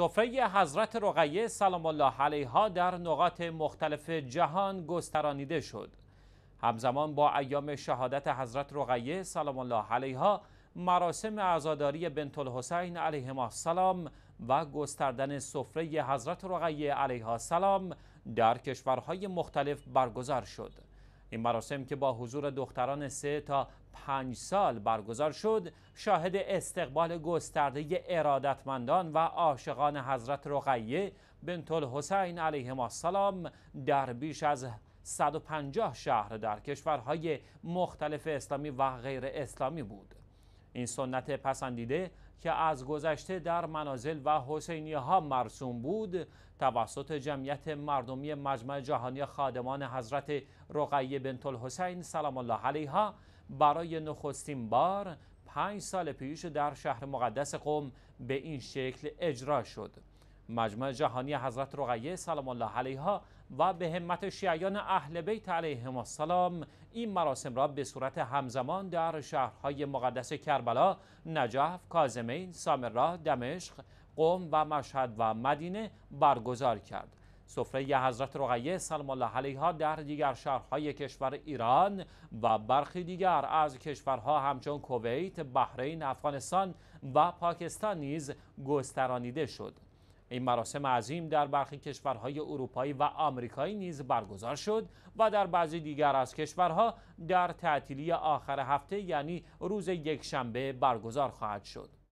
سفره حضرت رقیه سلام الله علیها در نقاط مختلف جهان گسترانیده شد همزمان با ایام شهادت حضرت رقیه سلام الله علیها مراسم عزاداری بنت الحسین علیهما السلام و گستردن سفره حضرت رقیه علیها السلام در کشورهای مختلف برگزار شد این مراسم که با حضور دختران سه تا پنج سال برگزار شد شاهد استقبال گسترده ارادتمندان و عاشقان حضرت رقیه بنت الحسین علیه السلام در بیش از 150 شهر در کشورهای مختلف اسلامی و غیر اسلامی بود این سنت پسندیده که از گذشته در منازل و حسینیه ها مرسوم بود توسط جمعیت مردمی مجمع جهانی خادمان حضرت رقیه بنت الحسین سلام الله علیها برای نخستین بار پنج سال پیش در شهر مقدس قوم به این شکل اجرا شد مجمع جهانی حضرت رقیه سلام الله علیها و به همت شیعیان اهل بیت علیهم السلام این مراسم را به صورت همزمان در شهرهای مقدس کربلا، نجف، کازمین، سامرا، دمشق، قوم و مشهد و مدینه برگزار کرد. سفره حضرت رقیه سلام الله علیها در دیگر شهرهای کشور ایران و برخی دیگر از کشورها همچون کویت، بحرین، افغانستان و پاکستان نیز گسترانیده شد. این مراسم عظیم در برخی کشورهای اروپایی و آمریکایی نیز برگزار شد و در بعضی دیگر از کشورها در تعطیلی آخر هفته یعنی روز یکشنبه برگزار خواهد شد